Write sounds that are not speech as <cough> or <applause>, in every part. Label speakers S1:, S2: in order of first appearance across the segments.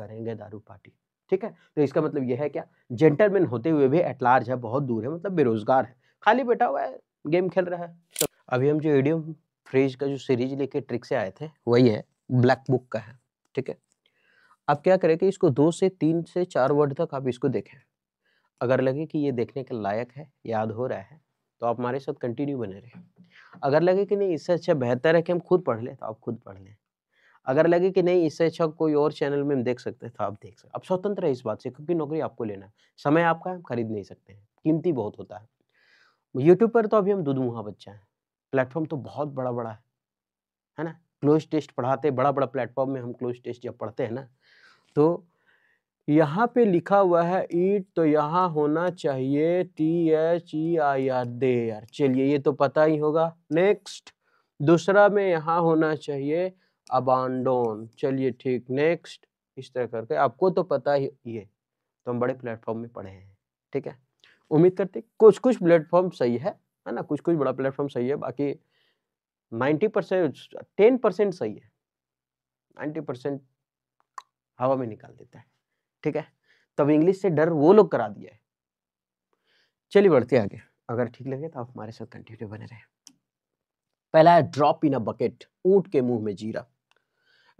S1: करेंगे दारू पार्टी ठीक है तो इसका मतलब यह है क्या जेंटलमैन होते हुए भी एट लार्ज है बहुत दूर है मतलब बेरोजगार है खाली बैठा हुआ है गेम खेल रहा है तो अभी हम जो एडियम फ्रिज का जो सीरीज लेके ट्रिक से आए थे वही है ब्लैक बुक का है ठीक है आप क्या करें कि इसको दो से तीन से चार वर्ड तक आप इसको देखें अगर लगे कि ये देखने के लायक है याद हो रहा है तो आप हमारे साथ कंटिन्यू बने रहें अगर लगे कि नहीं इससे अच्छा बेहतर है कि हम खुद पढ़ लें तो आप खुद पढ़ लें अगर लगे कि नहीं इससे अच्छा कोई और चैनल में हम देख सकते हैं तो आप देख सकते अब स्वतंत्र है इस बात से क्योंकि नौकरी आपको लेना है समय आपका हम खरीद नहीं सकते हैं कीमती बहुत होता है यूट्यूब पर तो अभी हम दुदमुहा बच्चा हैं प्लेटफॉर्म तो बहुत बड़ा बड़ा है है ना क्लोज टेस्ट पढ़ाते बड़ा बड़ा प्लेटफॉर्म में हम क्लोज टेस्ट जब पढ़ते हैं ना तो यहाँ पे लिखा हुआ है ईट तो यहाँ होना चाहिए T H E I R दे चलिए ये तो पता ही होगा नेक्स्ट दूसरा में यहाँ होना चाहिए अबांडोन चलिए ठीक नेक्स्ट इस तरह करके आपको तो पता ही ये तो हम बड़े प्लेटफॉर्म में पढ़े हैं ठीक है उम्मीद करते कुछ कुछ प्लेटफॉर्म सही है है ना कुछ कुछ बड़ा प्लेटफॉर्म सही है बाकी नाइन्टी परसेंट टेन परसेंट सही है नाइन्टी परसेंट हवा में निकाल देता है ठीक है तब इंग्लिश से डर वो लोग करा दिया है चलिए बढ़ते आगे अगर ठीक लगे तो आप हमारे साथ कंटिन्यू बने रहे पहला है ड्रॉप इन अ बकेट ऊंट के मुंह में जीरा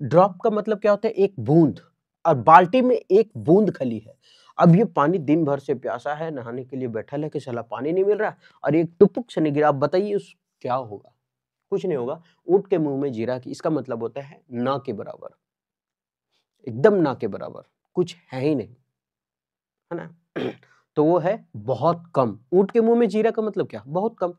S1: ड्रॉप का मतलब क्या होता है एक बूंद और बाल्टी में एक बूंद खली है अब ये पानी दिन भर से प्यासा है नहाने के लिए बैठा है कि सला पानी नहीं मिल रहा और एक टुपुक से नहीं गिरा बताइए उस क्या होगा कुछ नहीं होगा ऊट के मुंह में जीरा की इसका मतलब होता है ना के बराबर एकदम ना के बराबर कुछ है ही नहीं है ना <clears throat> तो वो है बहुत कम ऊंट के मुंह में जीरा का मतलब क्या बहुत कम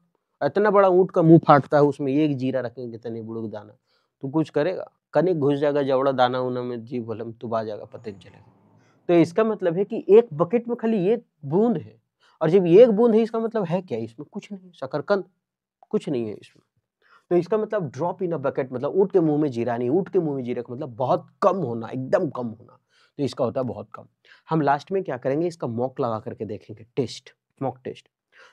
S1: इतना बड़ा ऊँट का मुंह फाटता है उसमें एक जीरा रखेंगे तो नहीं बुड़क दाना तो कुछ करेगा कनिक घुस जाएगा जवड़ा दाना उना में जी तुब आ जाएगा पते चलेगा तो इसका मतलब है कि एक बकेट में खाली एक बूंद है और जब एक बूंद है इसका मतलब है क्या इसमें कुछ नहीं शकरकंद कुछ नहीं है इसमें तो इसका मतलब ड्रॉप इन अ बकेट मतलब ऊट के मुंह में जीरा नहीं ऊट के मुंह में जीरा का मतलब बहुत कम होना एकदम कम होना तो इसका होता है बहुत कम हम लास्ट में क्या करेंगे इसका मॉक लगा करके देखेंगे टेस्ट मॉक टेस्ट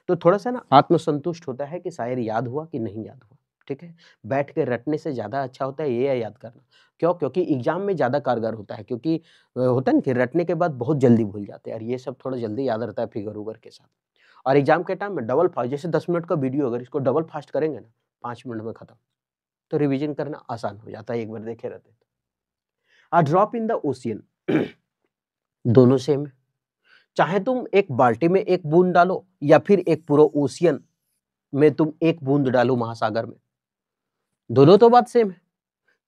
S1: तो थोड़ा सा ना आत्मसंतुष्ट होता है कि शायर याद हुआ कि नहीं याद हुआ ठीक है बैठ के रटने से ज़्यादा अच्छा होता है ये है याद करना क्यों क्योंकि एग्जाम में ज़्यादा कारगर होता है क्योंकि होता है ना कि रटने के बाद बहुत जल्दी भूल जाते हैं और ये सब थोड़ा जल्दी याद रहता है फिगर उगर के साथ और एग्जाम के टाइम में डबल फास्ट जैसे दस मिनट का वीडियो अगर इसको डबल फास्ट करेंगे ना पाँच मिनट में ख़त्म तो रिविजन करना आसान हो जाता है एक बार देखे रहते a drop in the ocean <clears throat> दोनों सेम है चाहे तुम एक बाल्टी में एक बूंद डालो या फिर एक पूरा ओशियन में तुम एक बूंद डालो महासागर में दोनों तो बात सेम है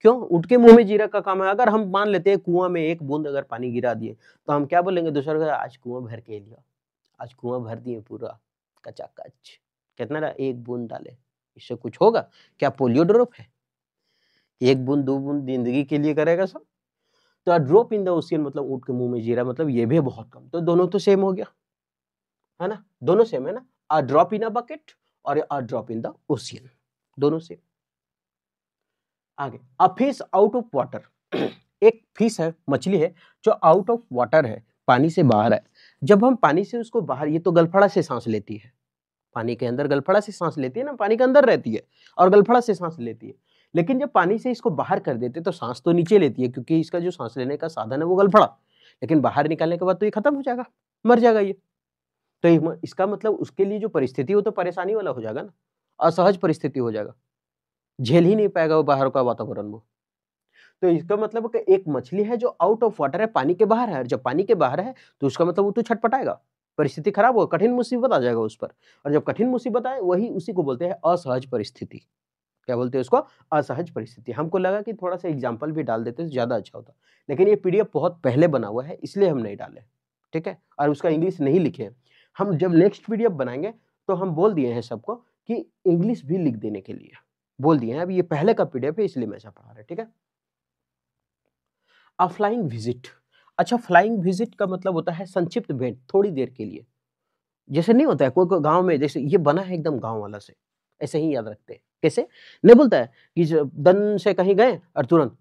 S1: क्यों उठ के मुंह में जीरा का काम है अगर हम मान लेते हैं कुआं में एक बूंद अगर पानी गिरा दिए तो हम क्या बोलेंगे दूसरा आज कुआं भर के लिया आज कुआं भर दिए पूरा कचा कच कितना रहा एक बूंद डाले इससे कुछ होगा क्या पोलियो ड्रॉप है एक बूंद दो बूंद जिंदगी के लिए करेगा सब तो ड्रॉप इन द ओशियन मतलब ऊट के मुंह में जीरा मतलब ये भी बहुत कम तो दोनों तो सेम हो गया है ना दोनों सेम है ना अ ड्रॉप इन अ बकेट और a drop in the ocean दोनों सेम आगे a fish out of water एक फिश है मछली है जो आउट ऑफ वाटर है पानी से बाहर है जब हम पानी से उसको बाहर ये तो गलफड़ा से सांस लेती है पानी के अंदर गलफड़ा से सांस लेती है ना पानी के अंदर रहती है और गलफड़ा से सांस लेती है लेकिन जब पानी से इसको बाहर कर देते तो सांस तो नीचे लेती है क्योंकि इसका जो सांस लेने का साधन है वो गलफड़ा लेकिन बाहर निकालने के बाद तो ये खत्म हो जाएगा मर जाएगा ये तो इसका मतलब उसके लिए जो परिस्थिति हो तो परेशानी वाला हो जाएगा ना असहज परिस्थिति हो जाएगा झेल ही नहीं पाएगा वो बाहर का वातावरण में तो इसका मतलब कि एक मछली है जो आउट ऑफ वाटर है पानी के बाहर है और जब पानी के बाहर है तो उसका मतलब वो तो छटपटाएगा परिस्थिति खराब होगा कठिन मुसीबत आ जाएगा उस पर और जब कठिन मुसीबत आए वही उसी को बोलते हैं असहज परिस्थिति क्या बोलते हैं उसको असहज परिस्थिति हमको लगा कि थोड़ा सा एग्जाम्पल भी डाल देते तो ज़्यादा अच्छा होता लेकिन ये पी बहुत पहले बना हुआ है इसलिए हम नहीं डाले ठीक है और उसका इंग्लिश नहीं लिखे हम जब नेक्स्ट पीडीएफ बनाएंगे तो हम बोल दिए हैं सबको कि इंग्लिश भी लिख देने के लिए बोल दिए हैं अब ये पहले का पीडीएफ है इसलिए मैं ऐसा पढ़ा रहा ठीक है अ फ्लाइंग विजिट अच्छा फ्लाइंग विजिट का मतलब होता है संक्षिप्त भेंट थोड़ी देर के लिए जैसे नहीं होता है कोई कोई गाँव में जैसे ये बना है एकदम गाँव वाला से ऐसे ही याद रखते हैं कैसे नहीं बोलता है कि दन से कहीं गए और तुरंत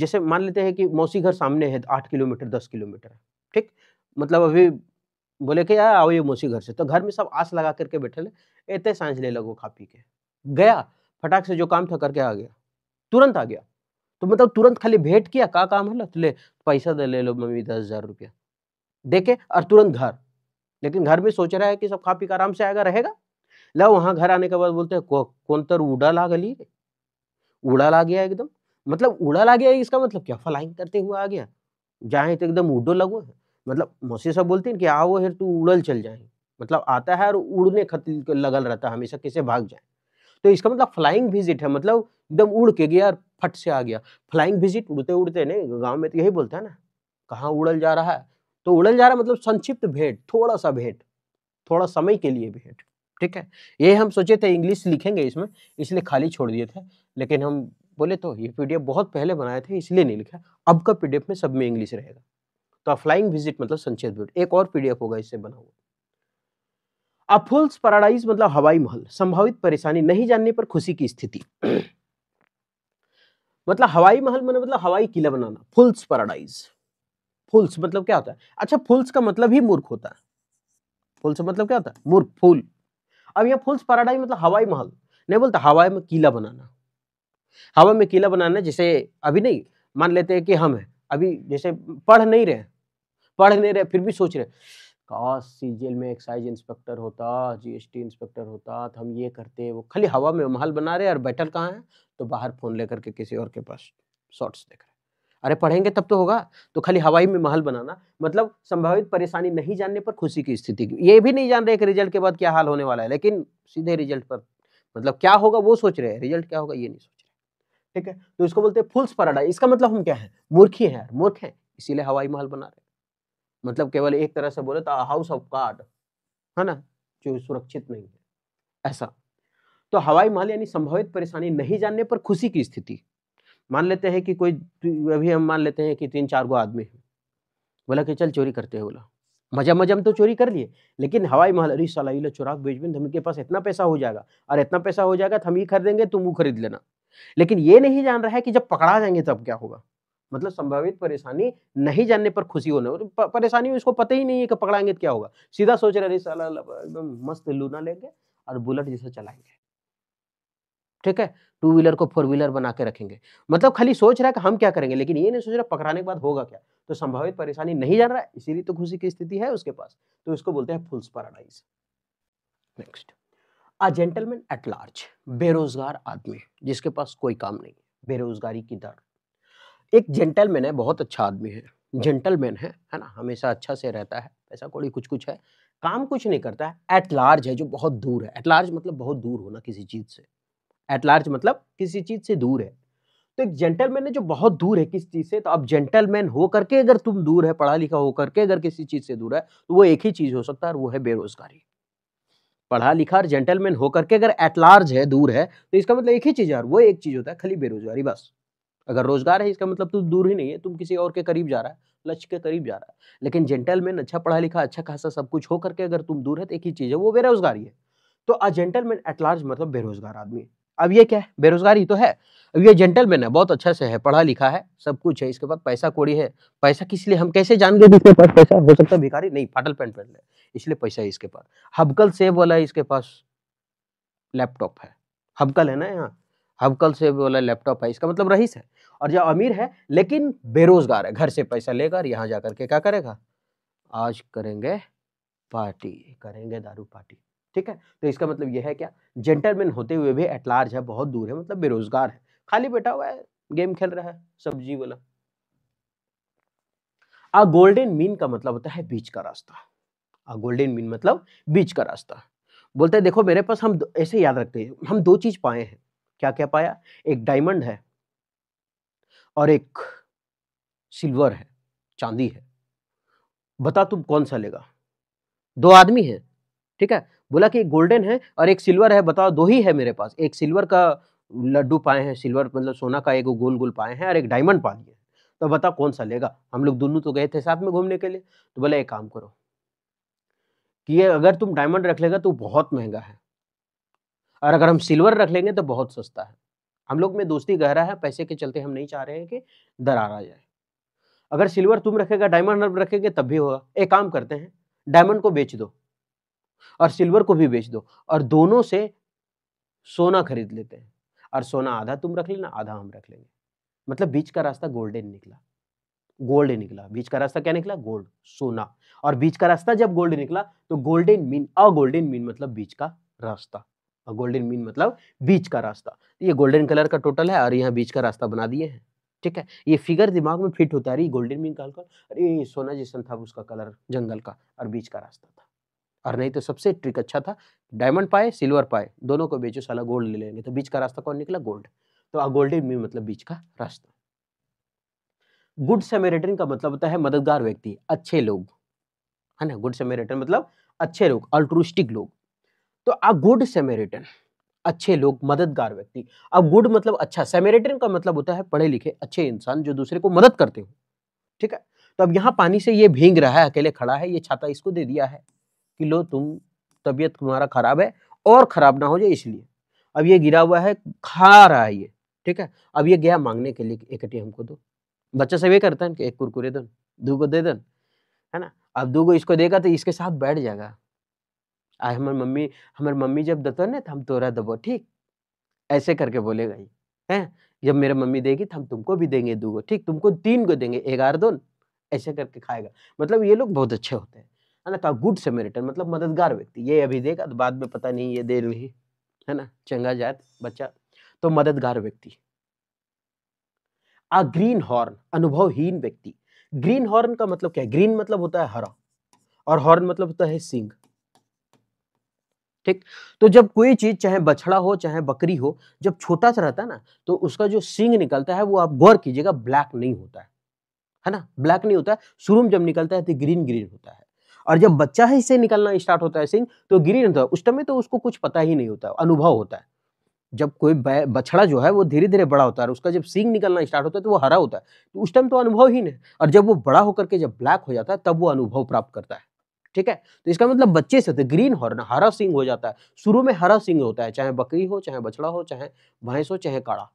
S1: जैसे मान लेते हैं कि मौसी घर सामने है आठ किलोमीटर दस किलोमीटर ठीक मतलब अभी बोले कि यार आओ ये मौसी घर से तो घर में सब आस लगा करके बैठे ले इतने सांझ ले लगो खा पी के गया फटाक से जो काम था करके आ गया तुरंत आ गया तो मतलब तुरंत खाली भेंट किया का काम है तो ले पैसा दे ले लो मम्मी दस हजार रुपया देखे और तुरंत घर लेकिन घर में सोच रहा है कि सब खा पी का आराम से आएगा रहेगा ल वहां घर आने के बाद बोलते हैं कौन तर उड़ा ला गली उड़ा ला गया एकदम मतलब उड़ा ला गया इसका मतलब क्या फ्लाइंग करते हुए आ गया जाए तो एकदम उड़ो लगो है मतलब मौसी साहब बोलते हैं कि आओ हेर तू उड़ल चल जाए मतलब आता है और उड़ने खत लगल रहता है हमेशा किसे भाग जाए तो इसका मतलब फ्लाइंग विजिट है मतलब एकदम उड़ के गया और फट से आ गया फ्लाइंग विजिट उड़ते उड़ते नहीं गाँव में तो यही बोलते हैं ना कहाँ उड़ल जा रहा है तो उड़ल जा रहा मतलब संक्षिप्त भेंट थोड़ा सा भेंट थोड़ा समय के लिए भेंट ठीक है ये हम सोचे थे इंग्लिश लिखेंगे इसमें इसलिए खाली छोड़ दिए थे लेकिन हम बोले तो ये पीडीएफ बहुत पहले बनाए थे इसलिए नहीं लिखा अब का पीडीएफ में सब में इंग्लिश रहेगा तो फ्लाइंग विजिट मतलब संक्षिप्त भेंट एक और पीडीएफ होगा इससे बना हुआ अफुल्स पैराडाइज मतलब हवाई महल संभावित परेशानी नहीं जानने पर खुशी की स्थिति मतलब हवाई महल मैंने मतलब हवाई किला बनाना फुल्स पैराडाइज फुल्स मतलब क्या होता है अच्छा फुल्स का मतलब ही मूर्ख होता है फुल्स मतलब क्या होता है मूर्ख फूल अब यहाँ फुल्स पैराडाइज मतलब हवाई महल नहीं बोलता हवाई में किला बनाना हवा में किला बनाना जैसे अभी नहीं मान लेते हैं कि हम हैं अभी जैसे पढ़ नहीं रहे पढ़ नहीं रहे फिर भी सोच रहे काश एल में एक्साइज इंस्पेक्टर होता जीएसटी इंस्पेक्टर होता तो हम ये करते वो खाली हवा में महल बना रहे और बैठल कहाँ हैं तो बाहर फ़ोन लेकर के किसी और के पास शॉर्ट्स देख रहे अरे पढ़ेंगे तब तो होगा तो खाली हवाई में महल बनाना मतलब संभावित परेशानी नहीं जानने पर खुशी की स्थिति ये भी नहीं जान रहे कि रिजल्ट के बाद क्या हाल होने वाला है लेकिन सीधे रिजल्ट पर मतलब क्या होगा वो सोच रहे हैं रिजल्ट क्या होगा ये नहीं सोच रहे ठीक है तो इसको बोलते हैं फुल्स पराडा इसका मतलब हम क्या है मूर्खी है मूर्ख है इसीलिए हवाई महल बना रहे मतलब केवल एक तरह से बोले तो हाउस ऑफ कार्ड है ना जो सुरक्षित नहीं है ऐसा तो हवाई माल यानी संभावित परेशानी नहीं जानने पर खुशी की स्थिति मान लेते हैं कि कोई अभी हम मान लेते हैं कि तीन चार गो आदमी है बोला कि चल चोरी करते हैं बोला मजा मजम तो चोरी कर लिए लेकिन हवाई महल अरे सलाह चुराक बेचबिन हम के पास इतना पैसा हो जाएगा और इतना पैसा हो जाएगा तो हम ये खरीदेंगे तुम वो खरीद लेना लेकिन ये नहीं जान रहा है कि जब पकड़ा जाएंगे तब क्या होगा मतलब संभावित परेशानी नहीं जानने पर खुशी होने परेशानी उसको पता ही नहीं है कि पकड़ाएंगे तो क्या होगा सीधा सोच रहे एकदम मस्त लूना लेंगे और बुलेट जैसे चलाएंगे ठीक है टू व्हीलर को फोर व्हीलर बना के रखेंगे मतलब खाली सोच रहा है कि हम क्या करेंगे लेकिन ये नहीं सोच रहा पकड़ाने के बाद होगा क्या तो संभावित परेशानी नहीं जान रहा है इसीलिए तो खुशी की स्थिति है उसके पास तो इसको बोलते हैं fool's paradise next a gentleman at large बेरोजगार आदमी जिसके पास कोई काम नहीं बेरोजगारी की दर एक जेंटलमैन है बहुत अच्छा आदमी है हाँ। जेंटलमैन है है ना हमेशा अच्छा से रहता है ऐसा कौड़ी कुछ कुछ है काम कुछ नहीं करता है एट लार्ज है जो बहुत दूर है एट लार्ज मतलब बहुत दूर होना किसी चीज़ से एट लार्ज मतलब किसी चीज़ से दूर है तो एक जेंटलमैन है जो बहुत दूर है किस चीज़ से तो अब जेंटलमैन हो करके अगर तुम दूर है पढ़ा लिखा हो करके अगर किसी चीज़ से दूर है तो वो एक ही चीज़ हो सकता है और वो है बेरोजगारी पढ़ा लिखा और जेंटलमैन होकर के अगर एट लार्ज है दूर है तो इसका मतलब एक ही चीज़ है वो एक चीज़ होता है खाली बेरोजगारी बस अगर रोजगार है इसका मतलब तू तो दूर ही नहीं है तुम किसी और के करीब जा रहा है लक्ष्य के करीब जा रहा है लेकिन जेंटलमैन अच्छा पढ़ा लिखा अच्छा खासा सब कुछ हो करके अगर तुम दूर है तो एक ही चीज़ है वो बेरोजगारी है तो अ जेंटलमैन एट लार्ज मतलब बेरोजगार आदमी है अब ये क्या है बेरोजगारी तो है अब ये जेंटलमैन है बहुत अच्छा से है पढ़ा लिखा है सब कुछ है इसके पास पैसा कोड़ी है पैसा किस लिए हम कैसे जान गए इसके पास पैसा हो सकता है भिखारी नहीं फाटल पैंट पहन ले इसलिए पैसा है इसके पास हबकल सेव वाला है इसके पास लैपटॉप है हबकल है ना यहाँ हबकल से बोला लैपटॉप है इसका मतलब रईस है और जो अमीर है लेकिन बेरोजगार है घर से पैसा लेकर यहाँ जा करके क्या करेगा आज करेंगे पार्टी करेंगे दारू पार्टी ठीक है तो इसका मतलब यह है क्या जेंटलमैन होते हुए भी एट लार्ज है बहुत दूर है मतलब बेरोजगार है खाली बैठा हुआ है गेम खेल रहा है सब्जी वाला आ गोल्डन मीन का मतलब होता है बीच का रास्ता आ गोल्डन मीन मतलब बीच का रास्ता बोलते हैं देखो मेरे पास हम ऐसे याद रखते हैं हम दो चीज पाए हैं क्या क्या पाया एक डायमंड है और एक सिल्वर है चांदी है बता तुम कौन सा लेगा दो आदमी है ठीक है बोला कि एक गोल्डन है और एक सिल्वर है बताओ दो ही है मेरे पास एक सिल्वर का लड्डू पाए हैं सिल्वर मतलब सोना का एक गोल गोल पाए हैं और एक डायमंड पा लिए तो बताओ कौन सा लेगा हम लोग दोनों तो गए थे साथ में घूमने के लिए तो बोला एक काम करो कि ये अगर तुम डायमंड रख लेगा तो बहुत महंगा है और अगर हम सिल्वर रख लेंगे तो बहुत सस्ता है हम लोग में दोस्ती गहरा है पैसे के चलते हम नहीं चाह रहे हैं कि दरार आ जाए अगर सिल्वर तुम रखेगा डायमंड रखेंगे तब भी होगा एक काम करते हैं डायमंड को बेच दो और सिल्वर को भी बेच दो और दोनों से सोना खरीद लेते हैं और सोना आधा तुम रख लेना आधा हम रख लेंगे मतलब बीच का रास्ता गोल्डन निकला गोल्ड निकला बीच का रास्ता क्या निकला गोल्ड सोना और बीच का रास्ता जब गोल्ड निकला तो गोल्डन मीन अगोल्डन मीन मतलब बीच का रास्ता और गोल्डन मीन मतलब बीच का रास्ता तो ये गोल्डन कलर का टोटल है और यहाँ बीच का रास्ता बना दिए हैं ठीक है ये फिगर दिमाग में फिट होता है गोल्डन मीन का हल्का अरे सोना जैसा था उसका कलर जंगल का और बीच का रास्ता था और नहीं तो सबसे ट्रिक अच्छा था डायमंड पाए सिल्वर पाए दोनों को बेचो साला गोल्ड ले लेंगे तो बीच का रास्ता कौन निकला गोल्ड तो आ गोल्डन मीन मतलब बीच का रास्ता गुड सेमेरेटन का मतलब होता है मददगार व्यक्ति अच्छे लोग है ना गुड सेमेरेटन मतलब अच्छे लोग अल्ट्रुस्टिक लोग तो अ गुड सेमेरिटन अच्छे लोग मददगार व्यक्ति अब गुड मतलब अच्छा सेमेरिटन का मतलब होता है पढ़े लिखे अच्छे इंसान जो दूसरे को मदद करते हो ठीक है तो अब यहाँ पानी से ये भींग रहा है अकेले खड़ा है ये छाता इसको दे दिया है कि लो तुम तबीयत तुम्हारा खराब है और खराब ना हो जाए इसलिए अब ये गिरा हुआ है खा रहा है ये ठीक है अब ये गया मांगने के लिए एक अटी हमको दो बच्चा सब ये करता है कि एक कुरकुरे दन दो को दे दन है ना अब दो को इसको देगा तो इसके साथ बैठ जाएगा आ हमार मम्मी हमार मम्मी जब दतो ना तो हम तोरा दबो ठीक ऐसे करके बोलेगा ये हैं जब मेरा मम्मी देगी तो हम तुमको भी देंगे दो गो ठीक तुमको तीन को देंगे एगार दो ऐसे करके खाएगा मतलब ये लोग बहुत अच्छे होते हैं है ना तो गुड सेमेरिटन मतलब मददगार व्यक्ति ये अभी देगा तो बाद में पता नहीं ये दे रही है ना चंगा जात बच्चा तो मददगार व्यक्ति आ ग्रीन हॉर्न अनुभवहीन व्यक्ति ग्रीन हॉर्न का मतलब क्या है ग्रीन मतलब होता है हरा और हॉर्न मतलब होता है सिंह ठीक तो जब कोई चीज़ चाहे बछड़ा हो चाहे बकरी हो जब छोटा सा रहता है ना तो उसका जो सिंग निकलता है वो आप गौर कीजिएगा ब्लैक नहीं होता है है ना ब्लैक नहीं होता है शुरू में जब निकलता है तो ग्रीन ग्रीन होता है और जब बच्चा है इससे निकलना स्टार्ट होता है सिंह तो ग्रीन होता है उस समय तो उसको कुछ पता ही नहीं होता अनुभव होता है जब कोई बछड़ा जो है वो धीरे धीरे बड़ा होता है उसका जब सिंग निकलना स्टार्ट होता है तो वो हरा होता है तो उस टाइम तो अनुभव ही नहीं और जब वो बड़ा होकर के जब ब्लैक हो जाता है तब वो अनुभव प्राप्त करता है ठीक है तो इसका मतलब बच्चे से होते ग्रीन हॉर्न हरा सिंह हो जाता है शुरू में हरा सिंह होता है चाहे बकरी हो चाहे बछड़ा हो चाहे भैंस हो चाहे काड़ा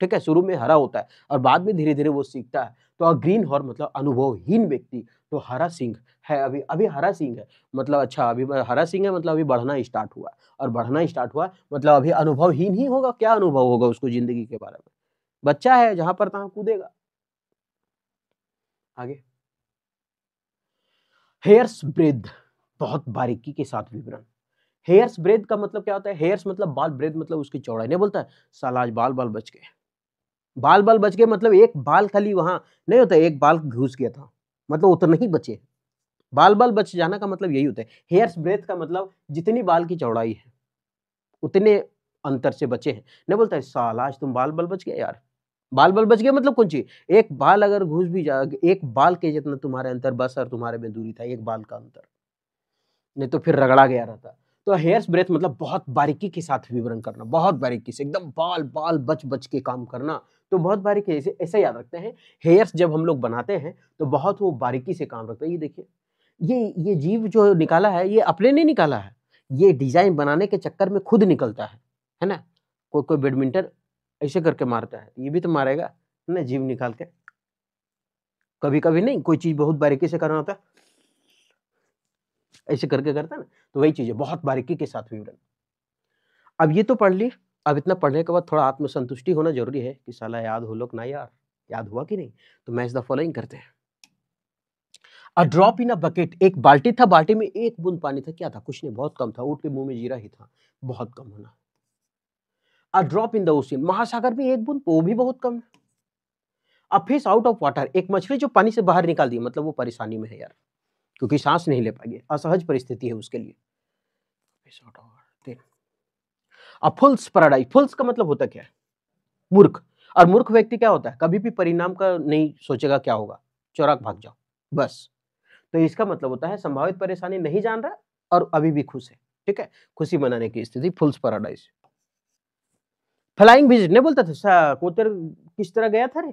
S1: ठीक है शुरू में हरा होता है और बाद में धीरे धीरे वो सीखता है तो ग्रीन हॉर्न मतलब अनुभवहीन व्यक्ति तो हरा सिंह है अभी अभी हरा सिंह है मतलब अच्छा अभी हरा सिंह है मतलब अभी बढ़ना स्टार्ट हुआ और बढ़ना स्टार्ट हुआ मतलब अभी अनुभवहीन ही होगा क्या अनुभव होगा उसको जिंदगी के बारे में बच्चा है जहां पर तहां कूदेगा आगे हेयर्स ब्रेड बहुत बारीकी के साथ विवरण हेयर्स ब्रेड का मतलब क्या होता है हेयर्स मतलब बाल ब्रेड मतलब उसकी चौड़ाई नहीं बोलता है आज बाल बाल बच गए बाल बाल बच गए मतलब एक बाल खाली वहां नहीं होता एक बाल घुस गया था मतलब उतना ही बचे बाल बाल बच जाना का मतलब यही होता है हेयर्स ब्रेथ का मतलब जितनी बाल की चौड़ाई है उतने अंतर से बचे हैं नहीं बोलता है साल आज तुम बाल बाल बच गए यार बाल बल बच गया मतलब कौन चीज एक बाल अगर घुस भी जा एक बाल के जितना तुम्हारे अंतर बस और तुम्हारे में दूरी था एक बाल का अंतर नहीं तो फिर रगड़ा गया रहता तो हेयर्स ब्रेथ मतलब बहुत बारीकी के साथ विवरण करना बहुत बारीकी से एकदम बाल बाल बच बच के काम करना तो बहुत बारीकी से ऐसे याद रखते हैं हेयर्स जब हम लोग बनाते हैं तो बहुत वो बारीकी से काम रखते हैं ये देखिए ये ये जीव जो निकाला है ये अपने ने निकाला है ये डिजाइन बनाने के चक्कर में खुद निकलता है है ना कोई कोई बैडमिंटन ऐसे करके मारता है तो ये भी तो मारेगा ना जीव निकाल के कभी कभी नहीं कोई चीज़ बहुत बारीकी से करना होता है ऐसे करके करता है ना तो वही चीज़ है बहुत बारीकी के साथ विवरण अब ये तो पढ़ ली अब इतना पढ़ने के बाद थोड़ा आत्मसंतुष्टि होना जरूरी है कि साला याद हो लोग ना यार याद हुआ कि नहीं तो मैच द फॉलोइंग करते हैं अ ड्रॉप इन अ बकेट एक बाल्टी था बाल्टी में एक बूंद पानी था क्या था कुछ नहीं बहुत कम था ऊट के मुंह में जीरा ही था बहुत कम होना a drop in the ocean महासागर में एक बूंद वो भी बहुत कम है a fish out of water एक मछली जो पानी से बाहर निकाल दी मतलब वो परेशानी में है यार क्योंकि सांस नहीं ले पाएगी असहज परिस्थिति है उसके लिए अ फुल्स पराडाइज फुल्स का मतलब होता क्या है मूर्ख और मूर्ख व्यक्ति क्या होता है कभी भी परिणाम का नहीं सोचेगा क्या होगा चौराक भाग जाओ बस तो इसका मतलब होता है संभावित परेशानी नहीं जान रहा और अभी भी खुश है ठीक है खुशी मनाने की स्थिति फुल्स पराडाइज फ्लाइंग विजिट नहीं बोलता था कोतर किस तरह गया था रे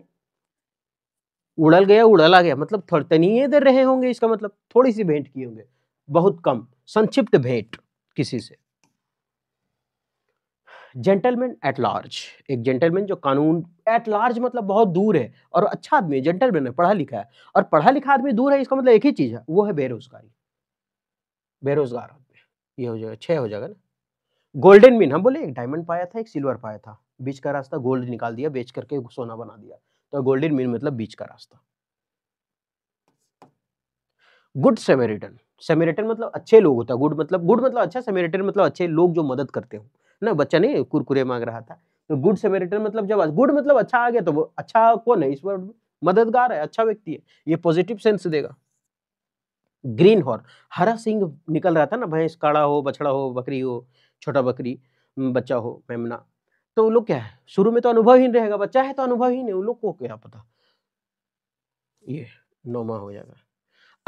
S1: उड़ल गया उड़ल आ गया मतलब थड़तनी ही इधर रहे होंगे इसका मतलब थोड़ी सी भेंट किए होंगे बहुत कम संक्षिप्त भेंट किसी से जेंटलमैन एट लार्ज एक जेंटलमैन जो कानून एट लार्ज मतलब बहुत दूर है और अच्छा आदमी है जेंटलमैन है पढ़ा लिखा है और पढ़ा लिखा आदमी दूर है इसका मतलब एक ही चीज़ है वो है बेरोजगारी बेरोजगार आदमी ये हो जाएगा छह हो जाएगा ना गोल्डन मीन हम बोले एक डायमंड पाया था एक सिल्वर पाया था बीच का रास्ता गोल्ड निकाल दिया बेच करके सोना बना दिया तो गोल्डन मीन मतलब बीच का रास्ता गुड सेमेरिटन सेमेरिटन मतलब अच्छे लोग होता है गुड मतलब गुड मतलब अच्छा सेमेरिटन मतलब अच्छे लोग जो मदद करते हो ना बच्चा नहीं कुरकुरे मांग रहा था तो गुड सेमेरिटन मतलब जब गुड मतलब अच्छा आ गया तो वो अच्छा कौन है इस ईश्वर मददगार है अच्छा व्यक्ति है ये पॉजिटिव सेंस देगा ग्रीन हॉर्न हरा सिंह निकल रहा था ना भैंस काड़ा हो बछड़ा हो बकरी हो छोटा बकरी बच्चा हो मेमना तो लोग क्या है शुरू में तो अनुभवहीन रहेगा बच्चा है तो अनुभवहीन है उन लोग को क्या पता ये नोमा हो जाएगा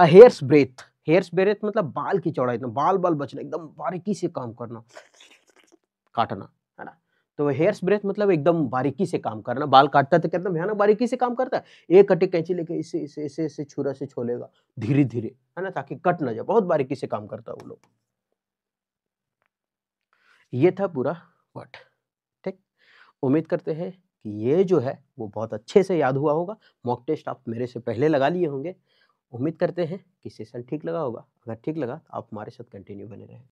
S1: अहेयर्स ब्रेथ हेयर्स ब्रेथ मतलब बाल की चौड़ाई इतना बाल बाल बचना एकदम बारीकी से काम करना काटना है ना तो हेयर्स ब्रेथ मतलब एकदम बारीकी से काम करना बाल काटता तो कहते भयानक बारीकी से काम करता है एक कटे कैंची लेके इसे इसे इसे इसे छुरा से छोलेगा धीरे धीरे है ना ताकि कट ना जाए बहुत बारीकी से काम करता है वो लोग ये था पूरा वट ठीक उम्मीद करते हैं कि ये जो है वो बहुत अच्छे से याद हुआ होगा मॉक टेस्ट आप मेरे से पहले लगा लिए होंगे उम्मीद करते हैं कि सेशन ठीक लगा होगा अगर ठीक लगा तो आप हमारे साथ कंटिन्यू बने रहें